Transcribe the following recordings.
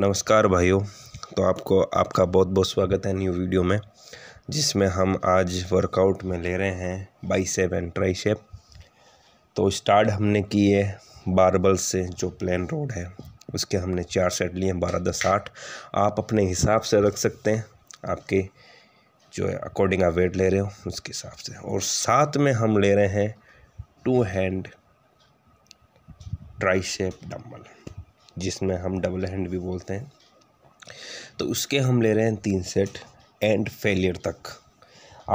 नमस्कार भाइयों तो आपको आपका बहुत बहुत स्वागत है न्यू वीडियो में जिसमें हम आज वर्कआउट में ले रहे हैं बाइसेप एंड ट्राइसेप तो स्टार्ट हमने की है बारबल से जो प्लेन रोड है उसके हमने चार सेट लिए हैं बारह दस आठ आप अपने हिसाब से रख सकते हैं आपके जो है अकॉर्डिंग आप वेट ले रहे हो उसके हिसाब से और साथ में हम ले रहे हैं टू हैंड ट्राइसेप डम्बल जिसमें हम डबल हैंड भी बोलते हैं तो उसके हम ले रहे हैं तीन सेट एंड फेलियर तक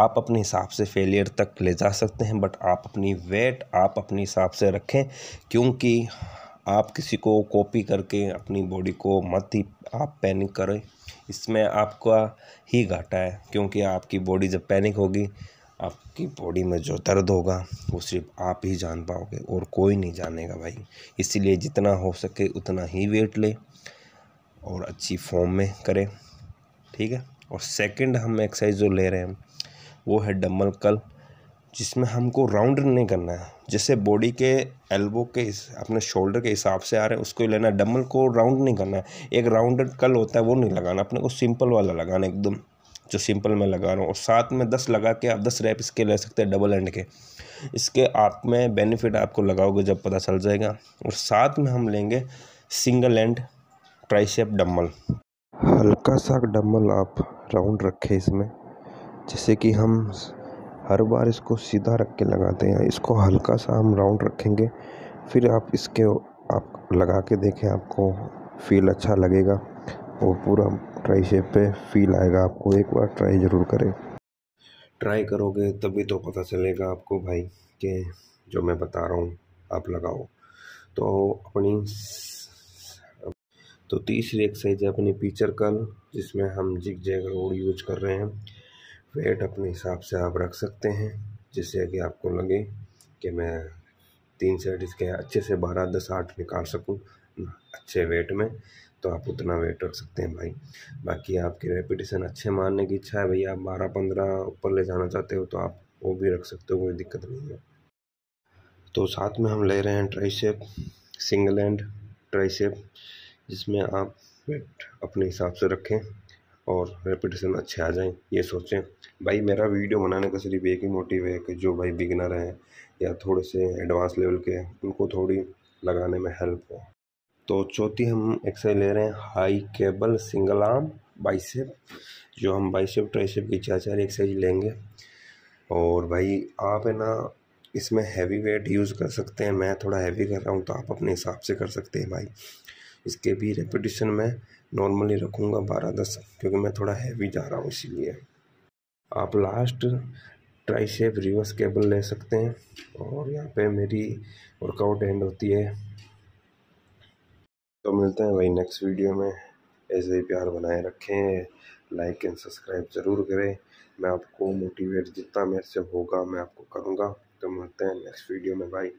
आप अपने हिसाब से फेलियर तक ले जा सकते हैं बट आप अपनी वेट आप अपने हिसाब से रखें क्योंकि आप किसी को कॉपी करके अपनी बॉडी को मत ही आप पैनिक करें इसमें आपका ही घाटा है क्योंकि आपकी बॉडी जब पैनिक होगी आपकी बॉडी में जो दर्द होगा वो सिर्फ आप ही जान पाओगे और कोई नहीं जानेगा भाई इसीलिए जितना हो सके उतना ही वेट ले और अच्छी फॉर्म में करें ठीक है और सेकंड हम एक्सरसाइज जो ले रहे हैं वो है डम्बल कल जिसमें हमको राउंड नहीं करना है जैसे बॉडी के एल्बो के अपने शोल्डर के हिसाब से आ रहे हैं उसको लेना है डम्बल को राउंड नहीं करना है एक राउंड कल होता है वो नहीं लगाना अपने को सिंपल वाला लगाना एकदम जो सिंपल मैं लगा रहा हूँ और साथ में दस लगा के आप दस रैप इसके ले सकते हैं डबल एंड के इसके आप में बेनिफिट आपको लगाओगे जब पता चल जाएगा और साथ में हम लेंगे सिंगल एंड ट्राइसेप डम्बल हल्का सा डम्बल आप राउंड रखें इसमें जैसे कि हम हर बार इसको सीधा रख के लगाते हैं इसको हल्का सा हम राउंड रखेंगे फिर आप इसके आप लगा के देखें आपको फील अच्छा लगेगा और पूरा ट्राई शेप पे फील आएगा आपको एक बार ट्राई ज़रूर करें ट्राई करोगे तभी तो पता चलेगा आपको भाई कि जो मैं बता रहा हूँ आप लगाओ तो अपनी तो तीसरी एक्सरसाइज है अपनी पीचर कल जिसमें हम जिग जैग रोड यूज कर रहे हैं वेट अपने हिसाब से आप रख सकते हैं जिससे कि आपको लगे कि मैं तीन सेट इसके अच्छे से बारह दस आठ निकाल सकूँ अच्छे वेट में तो आप उतना वेट रख सकते हैं भाई बाकी आपकी रेपिटेशन अच्छे मारने की इच्छा है भैया आप बारह पंद्रह ऊपर ले जाना चाहते हो तो आप वो भी रख सकते हो कोई दिक्कत नहीं है तो साथ में हम ले रहे हैं ट्राइसेप सिंगल एंड ट्राइसेप जिसमें आप वेट अपने हिसाब से रखें और रेपिटेशन अच्छे आ जाएँ ये सोचें भाई मेरा वीडियो बनाने का सिर्फ एक ही मोटिव है कि जो भाई बिगनर हैं या थोड़े से एडवांस लेवल के उनको थोड़ी लगाने में हेल्प हो तो चौथी हम एक्सरसाइज ले रहे हैं high cable single arm bicep जो हम बाइसेप ट्राइसेप की चार चार एक्सरसाइज लेंगे और भाई आप है ना इसमें हैवी वेट यूज़ कर सकते हैं मैं थोड़ा हैवी कर रहा हूँ तो आप अपने हिसाब से कर सकते हैं भाई इसके भी रेपिटेशन मैं नॉर्मली रखूँगा बारह दस क्योंकि मैं थोड़ा हैवी जा रहा हूँ इसीलिए आप लास्ट ट्राई रिवर्स केबल ले सकते हैं और यहाँ पे मेरी वर्कआउट एंड होती है तो मिलते हैं भाई नेक्स्ट वीडियो में ऐसे ही प्यार बनाए रखें लाइक एंड सब्सक्राइब ज़रूर करें मैं आपको मोटिवेट जितना मेरे से होगा मैं आपको करूँगा तो मिलते हैं नेक्स्ट वीडियो में भाई